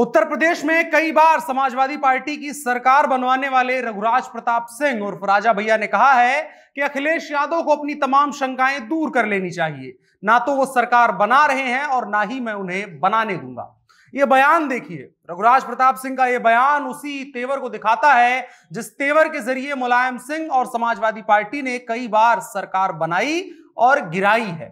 उत्तर प्रदेश में कई बार समाजवादी पार्टी की सरकार बनवाने वाले रघुराज प्रताप सिंह उर्फ राजा भैया ने कहा है कि अखिलेश यादव को अपनी तमाम शंकाएं दूर कर लेनी चाहिए ना तो वो सरकार बना रहे हैं और ना ही मैं उन्हें बनाने दूंगा ये बयान देखिए रघुराज प्रताप सिंह का यह बयान उसी तेवर को दिखाता है जिस तेवर के जरिए मुलायम सिंह और समाजवादी पार्टी ने कई बार सरकार बनाई और गिराई है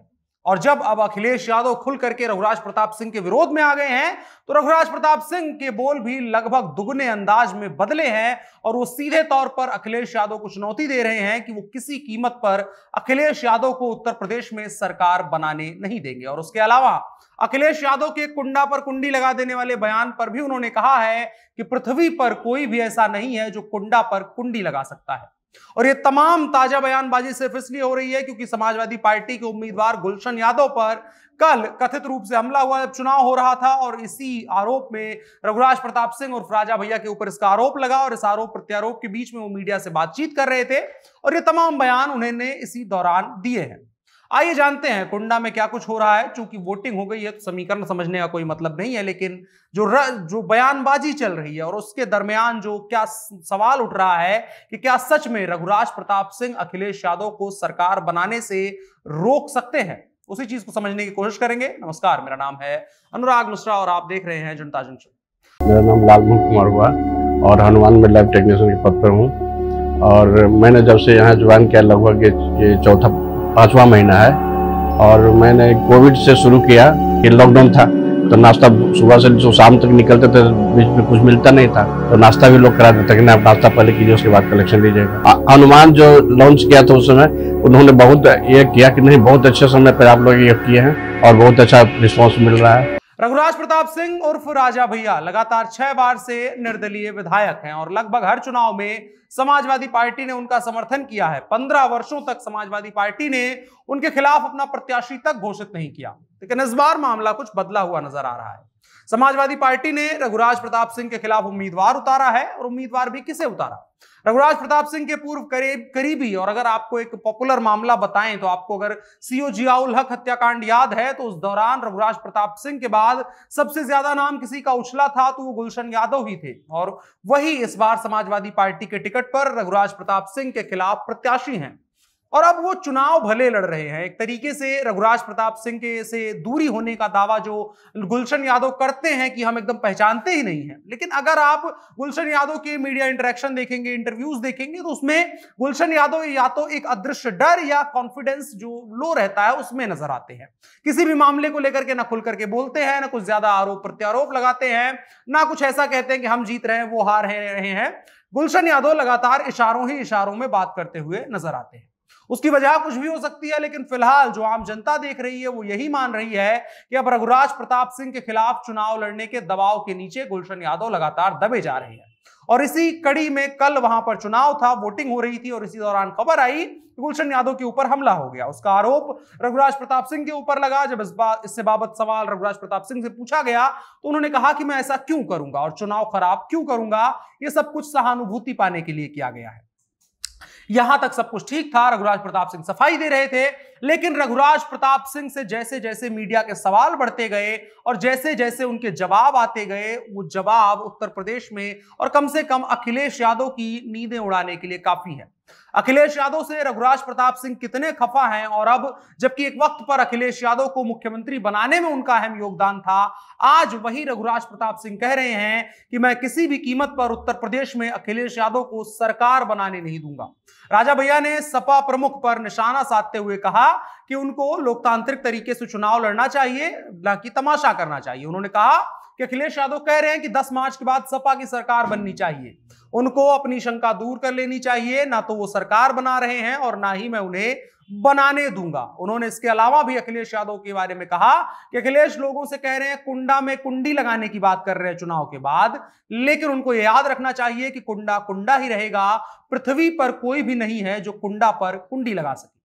और जब अब अखिलेश यादव खुल करके रघुराज प्रताप सिंह के विरोध में आ गए हैं तो रघुराज प्रताप सिंह के बोल भी लगभग दुगने अंदाज में बदले हैं और वो सीधे तौर पर अखिलेश यादव को चुनौती दे रहे हैं कि वो किसी कीमत पर अखिलेश यादव को उत्तर प्रदेश में सरकार बनाने नहीं देंगे और उसके अलावा अखिलेश यादव के कुंडा पर कुंडी लगा देने वाले बयान पर भी उन्होंने कहा है कि पृथ्वी पर कोई भी ऐसा नहीं है जो कुंडा पर कुंडी लगा सकता है और ये तमाम ताजा बयानबाजी सिर्फ इसलिए हो रही है क्योंकि समाजवादी पार्टी के उम्मीदवार गुलशन यादव पर कल कथित रूप से हमला हुआ जब चुनाव हो रहा था और इसी आरोप में रघुराज प्रताप सिंह और राजा भैया के ऊपर इसका आरोप लगा और इस आरोप प्रत्यारोप के बीच में वो मीडिया से बातचीत कर रहे थे और ये तमाम बयान उन्होंने इसी दौरान दिए हैं आइए जानते हैं कुंडा में क्या कुछ हो रहा है चूंकि वोटिंग हो गई है तो समीकरण समझने का कोई मतलब नहीं है लेकिन जो र, जो बयानबाजी चल रही है और उसके दरमियान जो क्या सवाल उठ रहा है कि क्या सच में रघुराज प्रताप सिंह अखिलेश यादव को सरकार बनाने से रोक सकते हैं उसी चीज को समझने की कोशिश करेंगे नमस्कार मेरा नाम है अनुराग मिश्रा और आप देख रहे हैं जनता जंक्शन मेरा नाम लालमोहन कुमार हुआ और हनुमान में लैब टेक्निशियन के पद पर हूँ और मैंने जब से यहाँ ज्वाइन किया लगभग ये चौथा पाँचवा महीना है और मैंने कोविड से शुरू किया कि लॉकडाउन था तो नाश्ता सुबह से जो शाम तक निकलते थे बीच में कुछ मिलता नहीं था तो नाश्ता भी लोग करा देते कि आप नाश्ता पहले कीजिए उसके बाद कलेक्शन लीजिएगा अनुमान जो लॉन्च किया था उस समय उन्होंने बहुत ये किया कि नहीं बहुत अच्छे समय पर आप लोग ये किए हैं और बहुत अच्छा रिस्पॉन्स मिल रहा है रघुराज प्रताप सिंह उर्फ राजा भैया लगातार छह बार से निर्दलीय विधायक हैं और लगभग हर चुनाव में समाजवादी पार्टी ने उनका समर्थन किया है पंद्रह वर्षों तक समाजवादी पार्टी ने उनके खिलाफ अपना प्रत्याशी तक घोषित नहीं किया लेकिन इस बार मामला कुछ बदला हुआ नजर आ रहा है समाजवादी पार्टी ने रघुराज प्रताप सिंह के खिलाफ उम्मीदवार उतारा है और उम्मीदवार भी किसे उतारा रघुराज प्रताप सिंह के पूर्व करीब करीबी और अगर आपको एक पॉपुलर मामला बताएं तो आपको अगर सीओ जियाउल हक हत्याकांड याद है तो उस दौरान रघुराज प्रताप सिंह के बाद सबसे ज्यादा नाम किसी का उछला था तो वो गुलशन यादव ही थे और वही इस बार समाजवादी पार्टी के टिकट पर रघुराज प्रताप सिंह के खिलाफ प्रत्याशी हैं और अब वो चुनाव भले लड़ रहे हैं एक तरीके से रघुराज प्रताप सिंह के से दूरी होने का दावा जो गुलशन यादव करते हैं कि हम एकदम पहचानते ही नहीं हैं लेकिन अगर आप गुलशन यादव के मीडिया इंटरेक्शन देखेंगे इंटरव्यूज देखेंगे तो उसमें गुलशन यादव या तो एक अदृश्य डर या कॉन्फिडेंस जो लो रहता है उसमें नजर आते हैं किसी भी मामले को लेकर के ना खुल करके बोलते हैं ना कुछ ज्यादा आरोप प्रत्यारोप लगाते हैं ना कुछ ऐसा कहते हैं कि हम जीत रहे हैं वो हार रहे हैं गुलशन यादव लगातार इशारों ही इशारों में बात करते हुए नजर आते हैं उसकी वजह कुछ भी हो सकती है लेकिन फिलहाल जो आम जनता देख रही है वो यही मान रही है कि अब रघुराज प्रताप सिंह के खिलाफ चुनाव लड़ने के दबाव के नीचे गुलशन यादव लगातार दबे जा रहे हैं और इसी कड़ी में कल वहां पर चुनाव था वोटिंग हो रही थी और इसी दौरान खबर आई गुलशन यादव के ऊपर हमला हो गया उसका आरोप रघुराज प्रताप सिंह के ऊपर लगा जब इस बात इससे बाबत सवाल रघुराज प्रताप सिंह से पूछा गया तो उन्होंने कहा कि मैं ऐसा क्यों करूंगा और चुनाव खराब क्यों करूंगा ये सब कुछ सहानुभूति पाने के लिए किया गया है यहां तक सब कुछ ठीक था रघुराज प्रताप सिंह सफाई दे रहे थे लेकिन रघुराज प्रताप सिंह से जैसे जैसे मीडिया के सवाल बढ़ते गए और जैसे जैसे उनके जवाब आते गए वो जवाब उत्तर प्रदेश में और कम से कम अखिलेश यादव की नींदें उड़ाने के लिए काफी है अखिलेश यादव से रघुराज प्रताप सिंह कितने खफा हैं और अब जबकि एक वक्त पर अखिलेश यादव को मुख्यमंत्री बनाने में उनका अहम योगदान था आज वही रघुराज प्रताप सिंह कह रहे हैं कि मैं किसी भी कीमत पर उत्तर प्रदेश में अखिलेश यादव को सरकार बनाने नहीं दूंगा राजा भैया ने सपा प्रमुख पर निशाना साधते हुए कहा कि उनको लोकतांत्रिक तरीके से चुनाव लड़ना चाहिए ना कि तमाशा करना चाहिए उन्होंने कहा कि अखिलेश यादव कह रहे हैं कि 10 मार्च के बाद सपा की सरकार बननी चाहिए उनको अपनी शंका दूर कर लेनी चाहिए ना तो वो सरकार बना रहे हैं और ना ही मैं उन्हें बनाने दूंगा उन्होंने इसके अलावा भी अखिलेश यादव के बारे में कहा कि अखिलेश लोगों से कह रहे हैं कुंडा में कुंडी लगाने की बात कर रहे हैं चुनाव के बाद लेकिन उनको याद रखना चाहिए कि कुंडा कुंडा ही रहेगा पृथ्वी पर कोई भी नहीं है जो कुंडा पर कुंडी लगा सके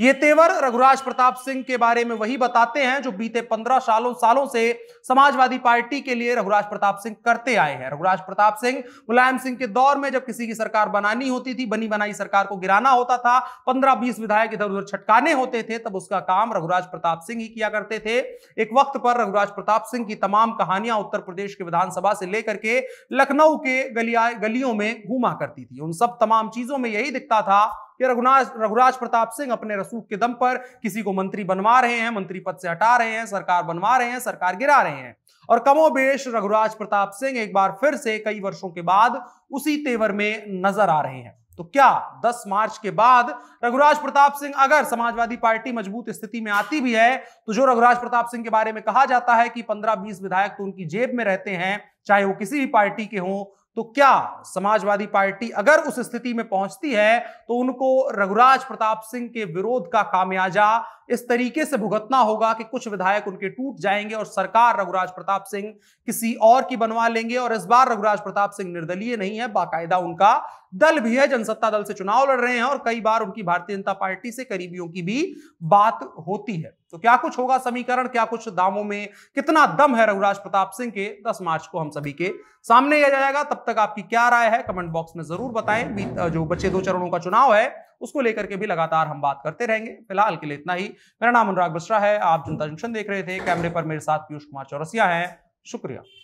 ये तेवर रघुराज प्रताप सिंह के बारे में वही बताते हैं जो बीते पंद्रह सालों सालों से समाजवादी पार्टी के लिए रघुराज प्रताप सिंह करते आए हैं रघुराज प्रताप सिंह मुलायम सिंह के दौर में जब किसी की सरकार बनानी होती थी बनी बनाई सरकार को गिराना होता था पंद्रह बीस विधायक इधर उधर छटकाने होते थे तब उसका काम रघुराज प्रताप सिंह ही किया करते थे एक वक्त पर रघुराज प्रताप सिंह की तमाम कहानियां उत्तर प्रदेश के विधानसभा से लेकर के लखनऊ के गलिया गलियों में घूमा करती थी उन सब तमाम चीजों में यही दिखता था कि रघुनाथ रघुराज प्रताप सिंह अपने रसूख के दम पर किसी को मंत्री बनवा रहे हैं मंत्री पद से हटा रहे हैं सरकार बनवा रहे हैं सरकार गिरा रहे हैं और कमोबेश रघुराज प्रताप सिंह एक बार फिर से कई वर्षों के बाद उसी तेवर में नजर आ रहे हैं तो क्या 10 मार्च के बाद रघुराज प्रताप सिंह अगर समाजवादी पार्टी मजबूत स्थिति में आती भी है तो जो रघुराज प्रताप सिंह के बारे में कहा जाता है कि 15-20 विधायक तो उनकी जेब में रहते हैं चाहे वो किसी भी पार्टी के हों तो क्या समाजवादी पार्टी अगर उस स्थिति में पहुंचती है तो उनको रघुराज प्रताप सिंह के विरोध का कामयाजा इस तरीके से भुगतना होगा कि कुछ विधायक उनके टूट जाएंगे और सरकार रघुराज प्रताप सिंह किसी और की बनवा लेंगे और इस बार रघुराज प्रताप सिंह निर्दलीय नहीं है बाकायदा उनका दल भी है जनसत्ता दल से चुनाव लड़ रहे हैं और कई बार उनकी भारतीय जनता पार्टी से करीबियों की भी बात होती है तो क्या कुछ होगा समीकरण क्या कुछ दामों में कितना दम है रघुराज प्रताप सिंह के 10 मार्च को हम सभी के सामने आ जाएगा तब तक आपकी क्या राय है कमेंट बॉक्स में जरूर बताएं जो बच्चे दो चरणों का चुनाव है उसको लेकर के भी लगातार हम बात करते रहेंगे फिलहाल के लिए इतना ही मेरा नाम अनुराग मिश्रा है आप जनता जंक्शन देख रहे थे कैमरे पर मेरे साथ पीयूष कुमार चौरसिया है शुक्रिया